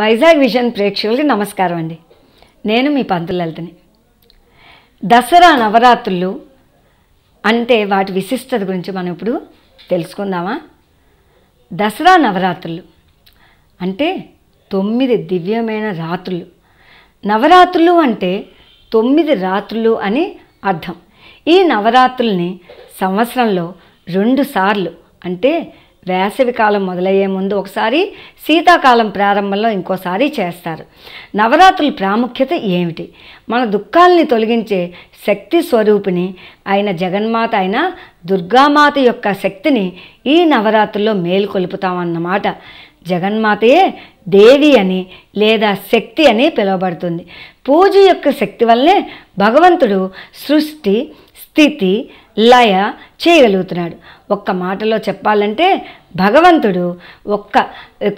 Vizag vision ప్రేక్షకులకి నమస్కారం అండి నేను మీ పంతులలితని దసరా నవరాత్రులు అంటే వాటి విశిష్టత గురించి మనం ఇప్పుడు తెలుసుకుందామా దసరా నవరాత్రులు అంటే తొమ్మిది దివ్యమైన రాత్రులు నవరాత్రులు అంటే తొమ్మిది రాత్రులు అని అర్థం ఈ నవరాత్రుల్ని సంవత్సరంలో రెండు సార్లు అంటే వేసవి కాలం మొదలయ్యే ముందు ఒకసారి శీతాకాలం ప్రారంభంలో ఇంకోసారి చేస్తారు నవరాత్రుల ప్రాముఖ్యత ఏమిటి మన దుఃఖాలని తొలగించే శక్తి స్వరూపిణి అయిన జగన్మాత అయిన దుర్గామాత యొక్క శక్తిని ఈ నవరాత్రుల్లో మేలుకొలుపుతామన్నమాట జగన్మాతయే దేవి అని లేదా శక్తి అని పిలువబడుతుంది పూజ యొక్క శక్తి వల్లే భగవంతుడు సృష్టి స్థితి లయ చేయగలుగుతున్నాడు ఒక్క మాటలో చెప్పాలంటే భగవంతుడు ఒక్క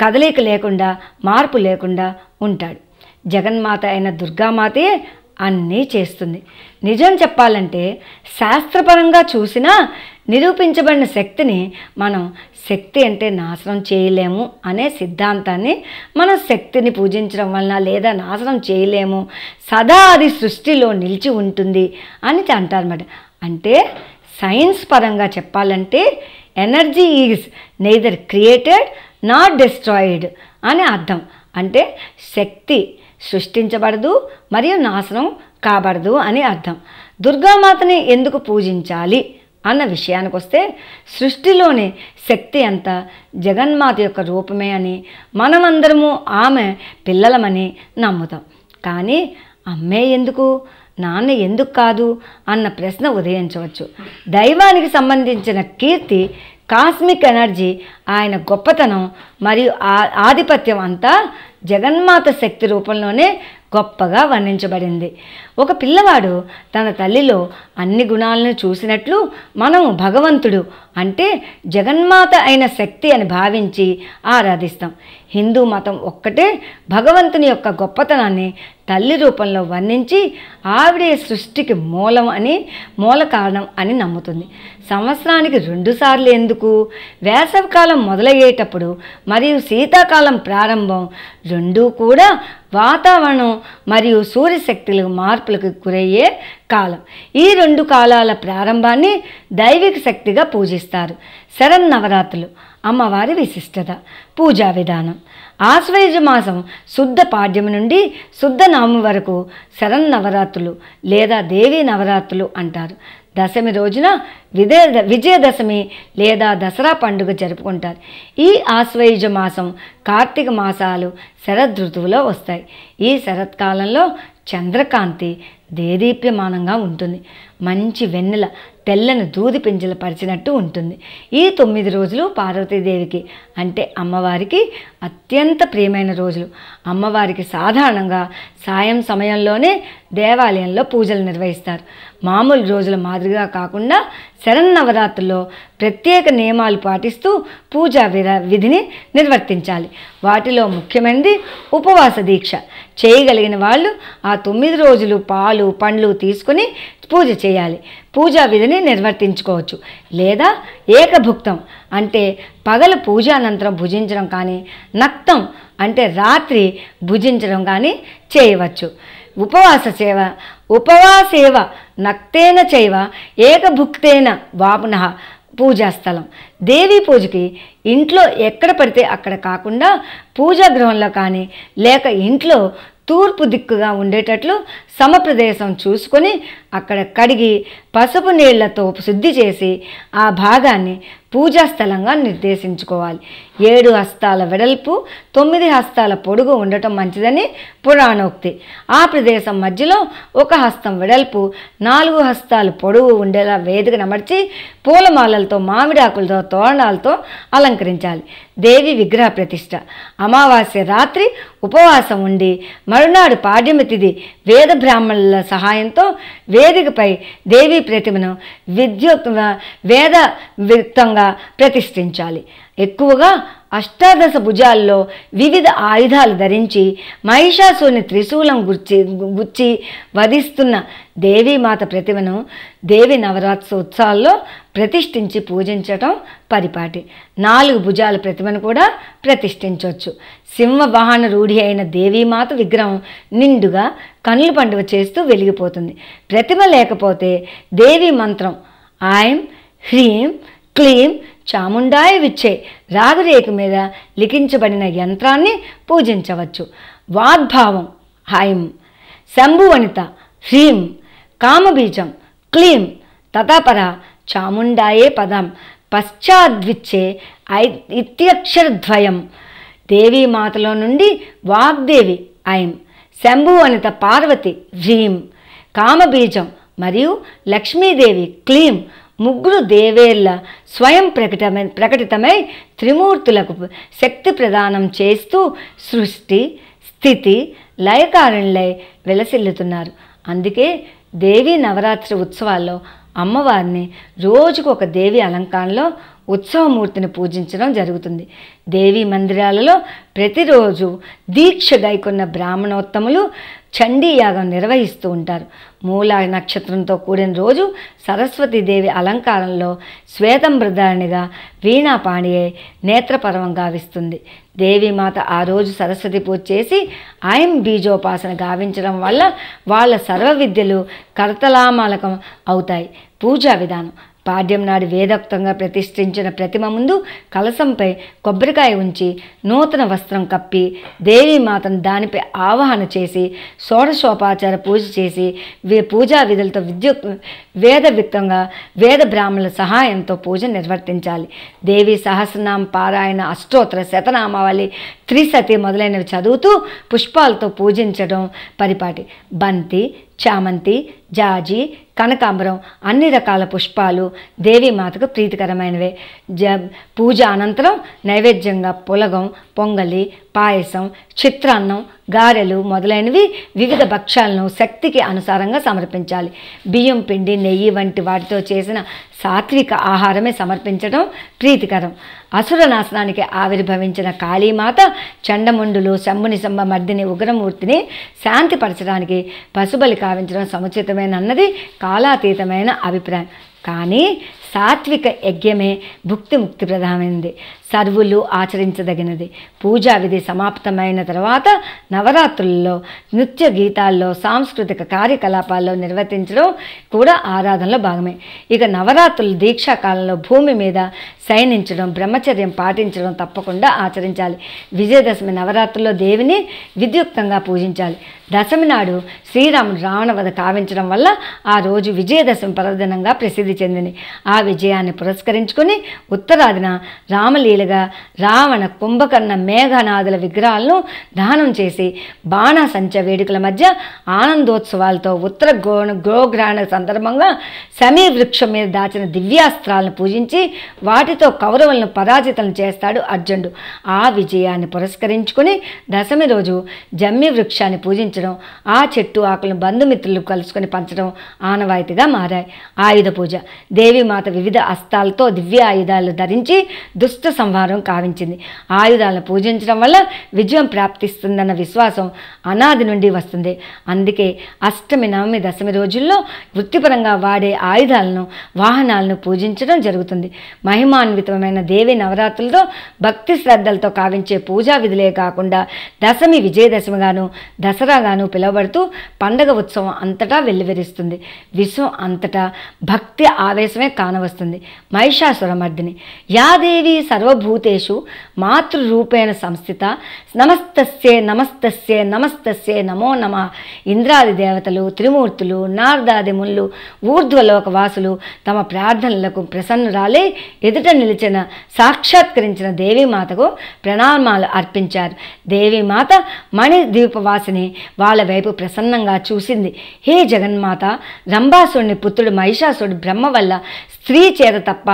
కదలిక లేకుండా మార్పు లేకుండా ఉంటాడు జగన్మాత అయిన దుర్గామాతే అన్నీ చేస్తుంది నిజం చెప్పాలంటే శాస్త్రపరంగా చూసినా నిరూపించబడిన శక్తిని మనం శక్తి అంటే నాశనం చేయలేము అనే సిద్ధాంతాన్ని మనం శక్తిని పూజించడం వలన లేదా నాశనం చేయలేము సదా అది సృష్టిలో నిలిచి ఉంటుంది అని అంటారన్నమాట అంటే సైన్స్ పరంగా చెప్పాలంటే energy is neither created not destroyed అని అర్థం అంటే శక్తి సృష్టించబడదు మరియు నాశనం కాబడదు అని అర్థం దుర్గామాతని ఎందుకు పూజించాలి అన్న విషయానికి వస్తే సృష్టిలోని శక్తి అంత జగన్మాత యొక్క రూపమే అని మనమందరము ఆమె పిల్లలమని నమ్ముతాం కానీ అమ్మే ఎందుకు నాన్న ఎందుకు కాదు అన్న ప్రశ్న ఉదయించవచ్చు దైవానికి సంబంధించిన కీర్తి కాస్మిక్ ఎనర్జీ ఆయన గొప్పతనం మరియు ఆధిపత్యం అంతా జగన్మాత శక్తి రూపంలోనే గొప్పగా వర్ణించబడింది ఒక పిల్లవాడు తన తల్లిలో అన్ని గుణాలను చూసినట్లు మనం భగవంతుడు అంటే జగన్మాత అయిన శక్తి అని భావించి ఆరాధిస్తాం హిందూ మతం ఒక్కటే భగవంతుని యొక్క గొప్పతనాన్ని తల్లి రూపంలో వర్ణించి ఆవిడే సృష్టికి మూలం అని మూల కారణం అని నమ్ముతుంది సంవత్సరానికి రెండుసార్లు ఎందుకు వేసవికాలం మొదలయ్యేటప్పుడు మరియు శీతాకాలం ప్రారంభం రెండూ కూడా వాతావరణం మరియు సూర్యశక్తులు మార్పు మార్పులకు గురయ్యే కాలం ఈ రెండు కాలాల ప్రారంభాన్ని దైవిక శక్తిగా పూజిస్తారు నవరాత్రులు అమ్మవారి విశిష్టత పూజా విధానం ఆశ్వయుజ మాసం శుద్ధ పాడ్యము నుండి శుద్ధ నామం వరకు నవరాత్రులు లేదా దేవి నవరాత్రులు అంటారు దశమి రోజున విజయ విజయదశమి లేదా దసరా పండుగ జరుపుకుంటారు ఈ ఆశ్వయుజ మాసం కార్తీక మాసాలు శరదృతువులో వస్తాయి ఈ శరత్కాలంలో చంద్రకాంతి దేదీప్యమానంగా ఉంటుంది మంచి వెన్నెల తెల్లని దూది పింజల పరిచినట్టు ఉంటుంది ఈ తొమ్మిది రోజులు పార్వతీదేవికి అంటే అమ్మవారికి అత్యంత ప్రియమైన రోజులు అమ్మవారికి సాధారణంగా సాయం సమయంలోనే దేవాలయంలో పూజలు నిర్వహిస్తారు మామూలు రోజుల మాదిరిగా కాకుండా శరన్నవరాత్రుల్లో ప్రత్యేక నియమాలు పాటిస్తూ పూజా విధిని నిర్వర్తించాలి వాటిలో ముఖ్యమైనది ఉపవాస దీక్ష చేయగలిగిన వాళ్ళు ఆ తొమ్మిది రోజులు పాలు పండ్లు తీసుకుని పూజ చేయాలి పూజా విధిని నిర్వర్తించుకోవచ్చు లేదా ఏకభుక్తం అంటే పగలు పూజ అనంతరం భుజించడం కానీ నక్తం అంటే రాత్రి భుజించడం కానీ చేయవచ్చు ఉపవాస సేవ ఉపవాసేవ నక్తేన చైవ ఏకభుక్తేన వాపున పూజాస్థలం దేవీ పూజకి ఇంట్లో ఎక్కడ పడితే అక్కడ కాకుండా పూజా గృహంలో కానీ లేక ఇంట్లో తూర్పు దిక్కుగా ఉండేటట్లు సమప్రదేశం చూసుకొని అక్కడ కడిగి పసుపు నీళ్లతో శుద్ధి చేసి ఆ భాగాన్ని పూజా స్థలంగా నిర్దేశించుకోవాలి ఏడు హస్తాల వెడల్పు తొమ్మిది హస్తాల పొడుగు ఉండటం మంచిదని పురాణోక్తి ఆ ప్రదేశం మధ్యలో ఒక హస్తం వెడల్పు నాలుగు హస్తాల పొడుగు ఉండేలా వేదిక నమర్చి పూలమాలలతో మామిడాకులతో తోరణాలతో అలంకరించాలి దేవి విగ్రహ ప్రతిష్ట అమావాస్య రాత్రి ఉపవాసం ఉండి మరునాడు పాడ్యమి తిది వేద బ్రాహ్మణుల సహాయంతో వేదికపై దేవి ప్రతిమను విద్యుత్ వేద విత్తంగా ప్రతిష్ఠించాలి ఎక్కువగా అష్టాదశ భుజాల్లో వివిధ ఆయుధాలు ధరించి మహిషాసుని త్రిశూలం గుర్చి గుచ్చి వధిస్తున్న దేవీమాత ప్రతిమను దేవి నవరాత్రోత్సవాల్లో ప్రతిష్ఠించి పూజించటం పరిపాటి నాలుగు భుజాల ప్రతిమను కూడా ప్రతిష్ఠించవచ్చు సింహ వాహన రూఢి అయిన దేవీమాత విగ్రహం నిండుగా కనులు పండుగ చేస్తూ వెలిగిపోతుంది ప్రతిమ లేకపోతే దేవి మంత్రం ఆయం హ్రీం క్లీం చాముండాయ విచ్చే రాగరేకు మీద లిఖించబడిన యంత్రాన్ని పూజించవచ్చు వాద్భావం హైం శంభువనిత హ్రీం కామబీజం క్లీం తతపర చాముండాయే పదం పశ్చాద్విచ్చే ఐ ఇత్యక్షరద్వయం దేవీమాతలో నుండి వాగ్దేవి ఐం శంభు అనిత పార్వతి హ్రీం కామబీజం మరియు లక్ష్మీదేవి క్లీం ముగ్గురు దేవేళ్ళ స్వయం ప్రకటమై ప్రకటితమై త్రిమూర్తులకు శక్తి ప్రదానం చేస్తూ సృష్టి స్థితి లయకారుణులై వెలసిల్లుతున్నారు అందుకే దేవీ నవరాత్రి ఉత్సవాల్లో అమ్మవారిని రోజుకు ఒక దేవి అలంకారంలో ఉత్సవమూర్తిని పూజించడం జరుగుతుంది దేవీ మందిరాలలో ప్రతిరోజు దీక్ష గైకున్న బ్రాహ్మణోత్తములు చండీయాగం నిర్వహిస్తూ ఉంటారు మూల నక్షత్రంతో కూడిన రోజు సరస్వతీదేవి అలంకారంలో శ్వేతంబృధారణిగా వీణాపాణియే నేత్రపరవం గావిస్తుంది దేవీమాత ఆ రోజు సరస్వతి పూజ చేసి ఆయన బీజోపాసన గావించడం వల్ల వాళ్ళ సర్వ విద్యలు కరతలామాలకం అవుతాయి పూజా విధానం పాడ్యం నాడు వేదోక్తంగా ప్రతిష్ఠించిన ప్రతిమ ముందు కలసంపై కొబ్బరికాయ ఉంచి నూతన వస్త్రం కప్పి దేవీమాతను దానిపై ఆవాహన చేసి షోడశోపాచార పూజ చేసి వే పూజా విధులతో విద్యుత్ వేదవిత్తంగా వేద బ్రాహ్మణుల సహాయంతో పూజ నిర్వర్తించాలి దేవి సహస్రనామ పారాయణ అష్టోత్తర శతనామావళి త్రిసతి మొదలైనవి చదువుతూ పుష్పాలతో పూజించడం పరిపాటి బంతి చామంతి జాజి కనకాంబరం అన్ని రకాల పుష్పాలు దేవీమాతకు ప్రీతికరమైనవే జ పూజ అనంతరం నైవేద్యంగా పులగం పొంగలి పాయసం చిత్రాన్నం గారెలు మొదలైనవి వివిధ భక్ష్యాలను శక్తికి అనుసారంగా సమర్పించాలి బియ్యం పిండి నెయ్యి వంటి వాటితో చేసిన సాత్విక ఆహారమే సమర్పించడం ప్రీతికరం అసుర నాశనానికి ఆవిర్భవించిన కాళీమాత చండముండులు శంభుని శంభ మర్దిని ఉగ్రమూర్తిని శాంతిపరచడానికి పశుబలి కావించడం సముచితమేనన్నది కాలాతీతమైన అభిప్రాయం కానీ సాత్విక యజ్ఞమే భుక్తి ముక్తి ప్రధానమైనది సర్వులు ఆచరించదగినది పూజా విధి సమాప్తమైన తర్వాత నవరాత్రుల్లో నృత్య గీతాల్లో సాంస్కృతిక కార్యకలాపాల్లో నిర్వర్తించడం కూడా ఆరాధనలో భాగమే ఇక నవరాత్రులు దీక్షాకాలంలో భూమి మీద శయనించడం బ్రహ్మచర్యం పాటించడం తప్పకుండా ఆచరించాలి విజయదశమి నవరాత్రుల్లో దేవిని విద్యుక్తంగా పూజించాలి దశమి నాడు శ్రీరాముడు రావణ వద కావించడం వల్ల ఆ రోజు విజయదశమి పర్వదినంగా ప్రసిద్ధి చెందింది ఆ విజయాన్ని పురస్కరించుకొని ఉత్తరాదిన రామలీల బయలుగా రావణ కుంభకర్ణ మేఘనాథుల విగ్రహాలను దానం చేసి బాణసంచ వేడుకల మధ్య ఆనందోత్సవాలతో ఉత్తర గో గోగ్రహణ సందర్భంగా సమీ వృక్షం మీద దాచిన దివ్యాస్త్రాలను పూజించి వాటితో కౌరవులను పరాజితం చేస్తాడు అర్జునుడు ఆ విజయాన్ని పురస్కరించుకుని దశమి రోజు జమ్మి వృక్షాన్ని పూజించడం ఆ చెట్టు ఆకులను బంధుమిత్రులు కలుసుకొని పంచడం ఆనవాయితీగా మారాయి ఆయుధ పూజ దేవీమాత వివిధ అస్తాలతో దివ్య ఆయుధాలు ధరించి దుష్ట సోమవారం కావించింది ఆయుధాలను పూజించడం వల్ల విజయం ప్రాప్తిస్తుందన్న విశ్వాసం అనాది నుండి వస్తుంది అందుకే అష్టమి నవమి దశమి రోజుల్లో వృత్తిపరంగా వాడే ఆయుధాలను వాహనాలను పూజించడం జరుగుతుంది మహిమాన్వితమైన దేవి నవరాత్రులతో భక్తి శ్రద్ధలతో కావించే పూజా విధులే కాకుండా దశమి విజయదశమిగాను దసరాగాను పిలువబడుతూ పండగ ఉత్సవం అంతటా వెల్లువెరుస్తుంది విశ్వం అంతటా భక్తి ఆవేశమే కానవస్తుంది మహిషాసురమర్దిని యాదేవి సర్వ సర్వభూతేషు మాతృరూపేణ సంస్థిత నమస్తస్యే నమస్తస్యే నమస్తస్యే నమో నమ ఇంద్రాది దేవతలు త్రిమూర్తులు నారదాది ముళ్ళు ఊర్ధ్వలోకవాసులు తమ ప్రార్థనలకు ప్రసన్నురాలే ఎదుట నిలిచిన సాక్షాత్కరించిన దేవీమాతకు ప్రణామాలు అర్పించారు దేవీమాత మణిద్వీపవాసిని వాళ్ళ వైపు ప్రసన్నంగా చూసింది హే జగన్మాత రంభాసుడిని పుత్రుడు మహిషాసుడు బ్రహ్మ వల్ల స్త్రీ చేత తప్ప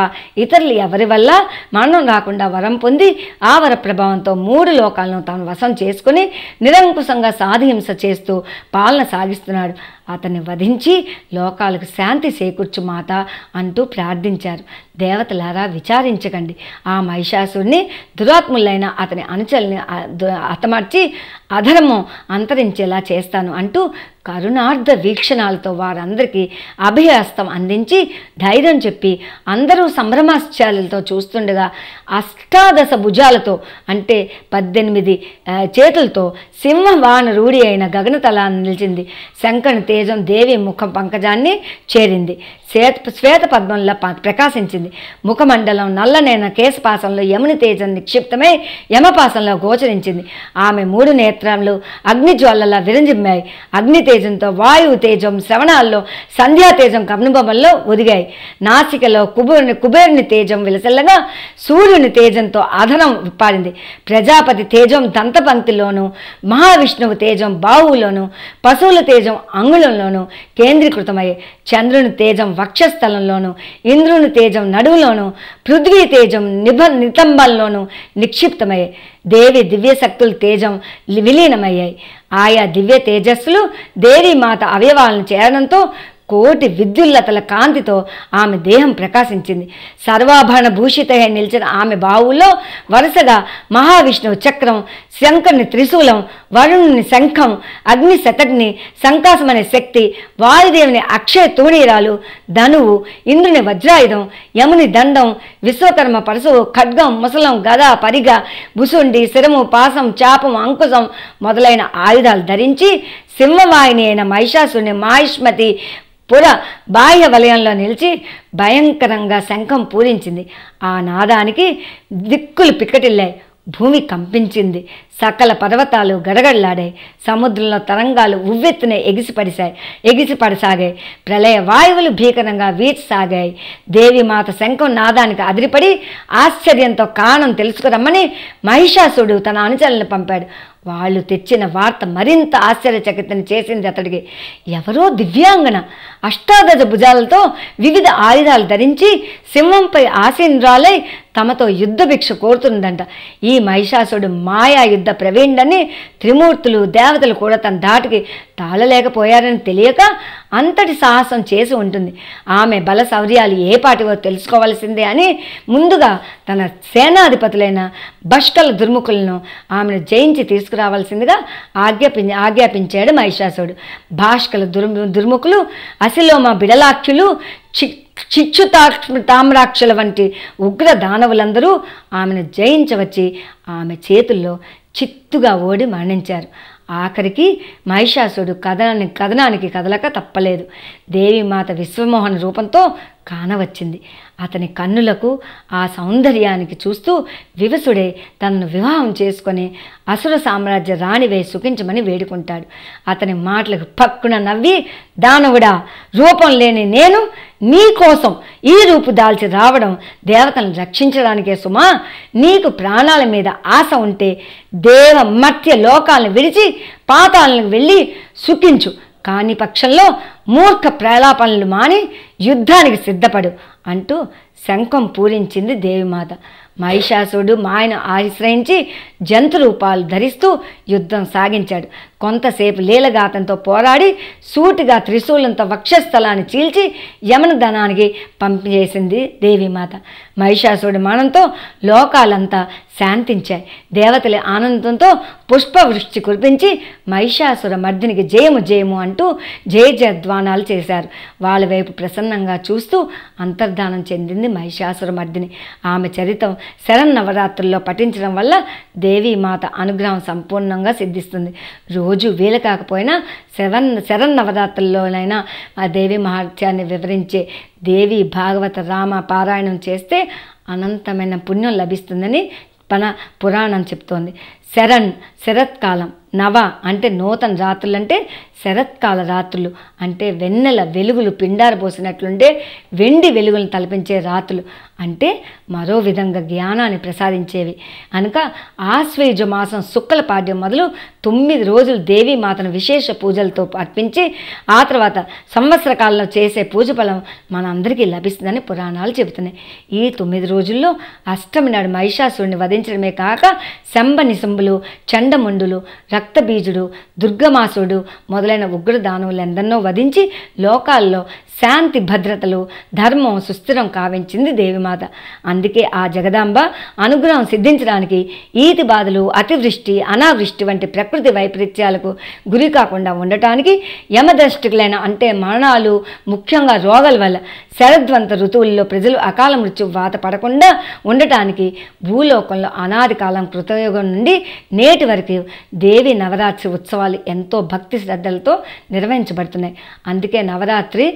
ఇతరులు ఎవరి వల్ల మరణం రాకుండా వరం పొంది ఆ వర ప్రభావంతో మూడు లోకాలను తాను వశం చేసుకుని నిరంకుశంగా సాధిహింస చేస్తూ పాలన సాగిస్తున్నాడు అతన్ని వధించి లోకాలకు శాంతి చేకూర్చు మాత అంటూ ప్రార్థించారు దేవతలారా విచారించకండి ఆ మహిషాసుడిని దురాత్ములైన అతని అనుచల్ని అతమార్చి అధర్మం అంతరించేలా చేస్తాను అంటూ కరుణార్థ వీక్షణాలతో వారందరికీ అభయహస్తం అందించి ధైర్యం చెప్పి అందరూ సంభ్రమాశ్చర్యాలతో చూస్తుండగా అష్టాదశ భుజాలతో అంటే పద్దెనిమిది చేతులతో సింహవాన రూఢి అయిన గగనతలా నిలిచింది శంకణితే తేజం దేవి ముఖం పంకజాన్ని చేరింది శ్వేత శ్వేత పద్మంలా ప్రకాశించింది ముఖమండలం నల్లనైన కేశపాసంలో యముని తేజం నిక్షిప్తమై యమపాసంలో గోచరించింది ఆమె మూడు నేత్రాలు అగ్నిజ్వాలలా విరంజిమ్మాయి అగ్ని తేజంతో వాయువు తేజం శ్రవణాల్లో సంధ్యా తేజం కనుబొమ్మల్లో ఒదిగాయి నాసికలో కుబేరుని కుబేరుని తేజం విలసల్లగా సూర్యుని తేజంతో అధనం పారింది ప్రజాపతి తేజం దంతపంక్తిలోను మహావిష్ణువు తేజం బాహువులోను పశువుల తేజం అంగుళంలోను కేంద్రీకృతమయ్యాయి చంద్రుని తేజం వక్షస్థలంలోను ఇంద్రుని తేజం నడువులోను పృథ్వీ తేజం నిభ నితంబంలోను నిక్షిప్తమయ్యాయి దేవి దివ్య తేజం విలీనమయ్యాయి ఆయా దివ్య తేజస్సులు దేవి మాత అవయవాలను చేరడంతో కోటి విద్యుల్లతల కాంతితో ఆమె దేహం ప్రకాశించింది సర్వాభరణ భూషిత నిలిచిన ఆమె బావుల్లో వరుసగా మహావిష్ణువు చక్రం శంకర్ని త్రిశూలం వరుణుని శంఖం అగ్ని శతగ్ని సంకాశమనే శక్తి వాయుదేవుని అక్షయ తోణీరాలు ధనువు ఇంద్రుని వజ్రాయుధం యముని దండం విశ్వకర్మ పరశువు ఖడ్గం ముసలం గద పరిగ బుసుండి శిరము పాసం చాపం అంకుశం మొదలైన ఆయుధాలు ధరించి సింహవాహిని అయిన మహిషాసుని మాహిష్మతి పుర బాహ్య వలయంలో నిలిచి భయంకరంగా శంఖం పూరించింది ఆ నాదానికి దిక్కులు పిక్కటిల్లాయి భూమి కంపించింది సకల పర్వతాలు గడగడలాడాయి సముద్రంలో తరంగాలు ఉవ్వెత్తున ఎగిసిపడిశాయి ఎగిసిపడసాగాయి ప్రళయ వాయువులు భీకరంగా వీచసాగాయి దేవిమాత శంఖం నాదానికి అదిరిపడి ఆశ్చర్యంతో కారణం తెలుసుకురమ్మని మహిషాసుడు తన అనుచరులను పంపాడు వాళ్ళు తెచ్చిన వార్త మరింత ఆశ్చర్యచకితం చేసింది అతడికి ఎవరో దివ్యాంగన అష్టాదశ భుజాలతో వివిధ ఆయుధాలు ధరించి సింహంపై ఆసీనురాలై తమతో యుద్ధ భిక్ష కోరుతుందంట ఈ మహిషాసుడు మాయా యుద్ధ ప్రవీణ్డని త్రిమూర్తులు దేవతలు కూడా తన దాటికి తాళలేకపోయారని తెలియక అంతటి సాహసం చేసి ఉంటుంది ఆమె బల శౌర్యాలు ఏ పాటివో తెలుసుకోవాల్సిందే అని ముందుగా తన సేనాధిపతులైన భష్కల దుర్ముఖులను ఆమెను జయించి తీసుకురావాల్సిందిగా ఆజ్ఞాపి ఆజ్ఞాపించాడు మహిషాసుడు భాష్కల దుర్ దుర్ముఖులు అసిలోమ బిడలాఖ్యులు చిచ్చు తామ్రాక్షల వంటి ఉగ్ర దానవులందరూ ఆమెను జయించవచ్చి ఆమె చేతుల్లో చిత్తుగా ఓడి మరణించారు ఆఖరికి మహిషాసుడు కథనాన్ని కథనానికి కదలక తప్పలేదు మాత విశ్వమోహన రూపంతో కానవచ్చింది అతని కన్నులకు ఆ సౌందర్యానికి చూస్తూ వివసుడే తనను వివాహం చేసుకొని అసుర సామ్రాజ్య రాణివే సుఖించమని వేడుకుంటాడు అతని మాటలకు పక్కున నవ్వి దానవుడా రూపం లేని నేను నీ కోసం ఈ రూపు దాల్చి రావడం దేవతలను రక్షించడానికే సుమా నీకు ప్రాణాల మీద ఆశ ఉంటే దేవ మత్య లోకాలను విడిచి పాతాలను వెళ్ళి సుఖించు కాని పక్షంలో మూర్ఖ ప్రేలాపనలు మాని యుద్ధానికి సిద్ధపడు అంటూ శంఖం పూరించింది దేవిమాత మహిషాసుడు మాయను ఆశ్రయించి జంతురూపాలు ధరిస్తూ యుద్ధం సాగించాడు కొంతసేపు లీలగాతంతో పోరాడి సూటిగా త్రిశూలంత వక్షస్థలాన్ని చీల్చి ధనానికి పంపిచేసింది దేవీమాత మహిషాసుడి మనంతో లోకాలంతా శాంతించాయి దేవతల ఆనందంతో పుష్పవృష్టి కురిపించి మహిషాసుర మర్దినికి జయము జయము అంటూ జయ జయధ్వానాలు చేశారు వాళ్ళ వైపు ప్రసన్నంగా చూస్తూ అంతర్ధానం చెందింది మహిషాసుర మర్దిని ఆమె చరిత్ర శరన్నవరాత్రుల్లో పఠించడం వల్ల దేవీమాత అనుగ్రహం సంపూర్ణంగా సిద్ధిస్తుంది రోజు వీలు కాకపోయినా శరన్ శరన్నవరాత్రుల్లోనైనా ఆ దేవి మహాత్యాన్ని వివరించే దేవి భాగవత రామ పారాయణం చేస్తే అనంతమైన పుణ్యం లభిస్తుందని మన పురాణం చెప్తోంది శరణ్ శరత్కాలం నవ అంటే నూతన రాత్రులు అంటే శరత్కాల రాత్రులు అంటే వెన్నెల వెలుగులు పోసినట్లుంటే వెండి వెలుగులను తలపించే రాత్రులు అంటే మరో విధంగా జ్ఞానాన్ని ప్రసాదించేవి అనక ఆశ్వేజ మాసం శుక్ల పాడ్యం మొదలు తొమ్మిది రోజులు దేవి మాతను విశేష పూజలతో అర్పించి ఆ తర్వాత సంవత్సర కాలంలో చేసే పూజ ఫలం మనందరికీ లభిస్తుందని పురాణాలు చెబుతున్నాయి ఈ తొమ్మిది రోజుల్లో అష్టమి నాడు మహిషాసురుణ్ణి వధించడమే కాక శంభ నిశంబులు చండముండులు రక్తబీజుడు దుర్గమాసుడు మొదలైన ఉగ్ర దానవులెందన్నో వధించి లోకాల్లో శాంతి భద్రతలు ధర్మం సుస్థిరం కావించింది దేవిమాత అందుకే ఆ జగదాంబ అనుగ్రహం సిద్ధించడానికి ఈతి బాధలు అతివృష్టి అనావృష్టి వంటి ప్రకృతి వైపరీత్యాలకు గురి కాకుండా ఉండటానికి యమదృష్టికులైన అంటే మరణాలు ముఖ్యంగా రోగాల వల్ల శరద్వంత ఋతువుల్లో ప్రజలు అకాల మృత్యు వాత పడకుండా ఉండటానికి భూలోకంలో అనాది కాలం కృతయుగం నుండి నేటి వరకు దేవి నవరాత్రి ఉత్సవాలు ఎంతో భక్తి శ్రద్ధలతో నిర్వహించబడుతున్నాయి అందుకే నవరాత్రి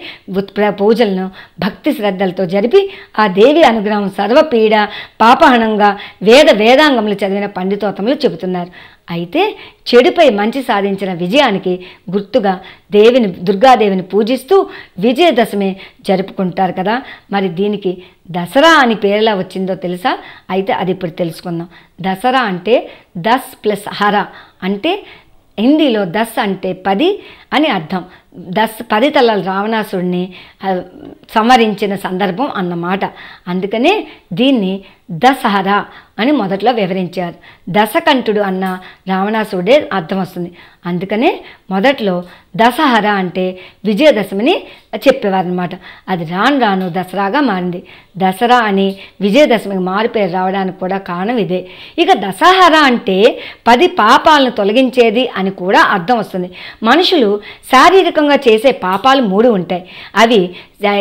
పూజలను భక్తి శ్రద్ధలతో జరిపి ఆ దేవి అనుగ్రహం సర్వపీడ పాపహణంగా వేద వేదాంగములు చదివిన పండితోతములు చెబుతున్నారు అయితే చెడుపై మంచి సాధించిన విజయానికి గుర్తుగా దేవిని దుర్గాదేవిని పూజిస్తూ విజయదశమి జరుపుకుంటారు కదా మరి దీనికి దసరా అని పేరులా వచ్చిందో తెలుసా అయితే అది ఇప్పుడు తెలుసుకుందాం దసరా అంటే దస్ ప్లస్ హర అంటే హిందీలో దస్ అంటే పది అని అర్థం దశ పది తలల రావణాసుడిని సంవరించిన సందర్భం అన్నమాట అందుకనే దీన్ని దసహరా అని మొదట్లో వివరించారు దశకంఠుడు అన్న రావణాసుడే అర్థం వస్తుంది అందుకనే మొదట్లో దశహర అంటే విజయదశమిని చెప్పేవారనమాట అది రాను రాను దసరాగా మారింది దసరా అని విజయదశమికి మారుపేరు రావడానికి కూడా కారణం ఇదే ఇక దశహర అంటే పది పాపాలను తొలగించేది అని కూడా అర్థం వస్తుంది మనుషులు శారీరక బలవంతంగా చేసే పాపాలు మూడు ఉంటాయి అవి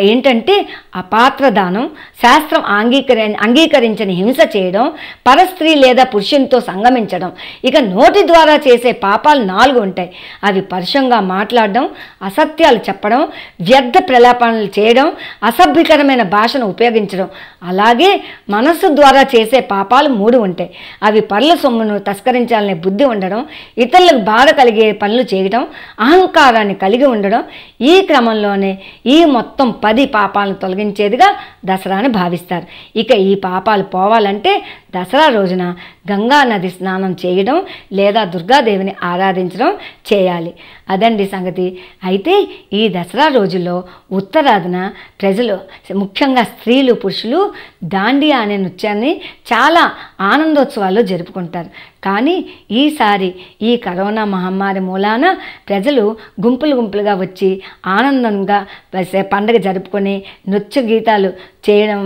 ఏంటంటే అపాత్రదానం శాస్త్రం అంగీకరి అంగీకరించని హింస చేయడం పరస్త్రీ లేదా పురుషునితో సంగమించడం ఇక నోటి ద్వారా చేసే పాపాలు నాలుగు ఉంటాయి అవి పరుషంగా మాట్లాడడం అసత్యాలు చెప్పడం వ్యర్థ ప్రలాపనలు చేయడం అసభ్యకరమైన భాషను ఉపయోగించడం అలాగే మనస్సు ద్వారా చేసే పాపాలు మూడు ఉంటాయి అవి పనుల సొమ్మును తస్కరించాలనే బుద్ధి ఉండడం ఇతరులకు బాధ కలిగే పనులు చేయడం అహంకారాన్ని కలిగి ఉండడం ఈ క్రమంలోనే ఈ మొత్తం పది పాపాలను తొలగించేదిగా దసరాని భావిస్తారు ఇక ఈ పాపాలు పోవాలంటే దసరా రోజున గంగా నది స్నానం చేయడం లేదా దుర్గాదేవిని ఆరాధించడం చేయాలి అదండి సంగతి అయితే ఈ దసరా రోజుల్లో ఉత్తరాదిన ప్రజలు ముఖ్యంగా స్త్రీలు పురుషులు దాండియా అనే నృత్యాన్ని చాలా ఆనందోత్సవాలు జరుపుకుంటారు కానీ ఈసారి ఈ కరోనా మహమ్మారి మూలాన ప్రజలు గుంపులు గుంపులుగా వచ్చి ఆనందంగా పండగ జరుపుకొని నృత్య గీతాలు చేయడం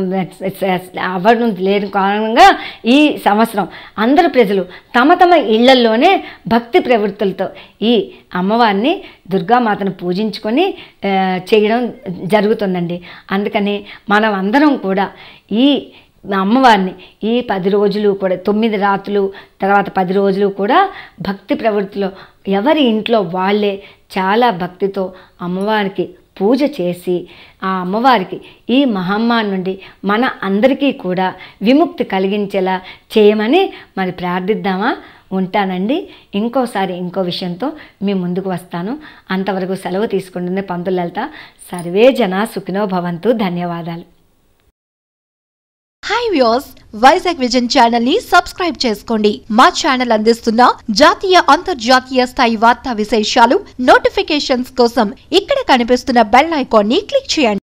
అవ్వడం లేని కారణంగా ఈ సంవత్సరం అందరు ప్రజలు తమ తమ ఇళ్లల్లోనే భక్తి ప్రవృత్తులతో ఈ అమ్మవారిని దుర్గామాతను పూజించుకొని చేయడం జరుగుతుందండి అందుకని మనం అందరం కూడా ఈ అమ్మవారిని ఈ పది రోజులు కూడా తొమ్మిది రాత్రులు తర్వాత పది రోజులు కూడా భక్తి ప్రవృత్తిలో ఎవరి ఇంట్లో వాళ్ళే చాలా భక్తితో అమ్మవారికి పూజ చేసి ఆ అమ్మవారికి ఈ మహమ్మారి నుండి మన అందరికీ కూడా విముక్తి కలిగించేలా చేయమని మరి ప్రార్థిద్దామా ఉంటానండి ఇంకోసారి ఇంకో విషయంతో మీ ముందుకు వస్తాను అంతవరకు సెలవు తీసుకుంటుంది వెళ్తా సర్వే జన సుఖినో భవంతు ధన్యవాదాలు hi viewers Vizag vision channel ని సబ్స్క్రైబ్ చేసుకోండి మా ఛానల్ అందిస్తున్న జాతీయ అంతర్జాతీయ స్థాయి వార్తా విశేషాలు నోటిఫికేషన్స్ కోసం ఇక్కడ కనిపిస్తున్న బెల్ ఐకాన్ ని క్లిక్ చేయండి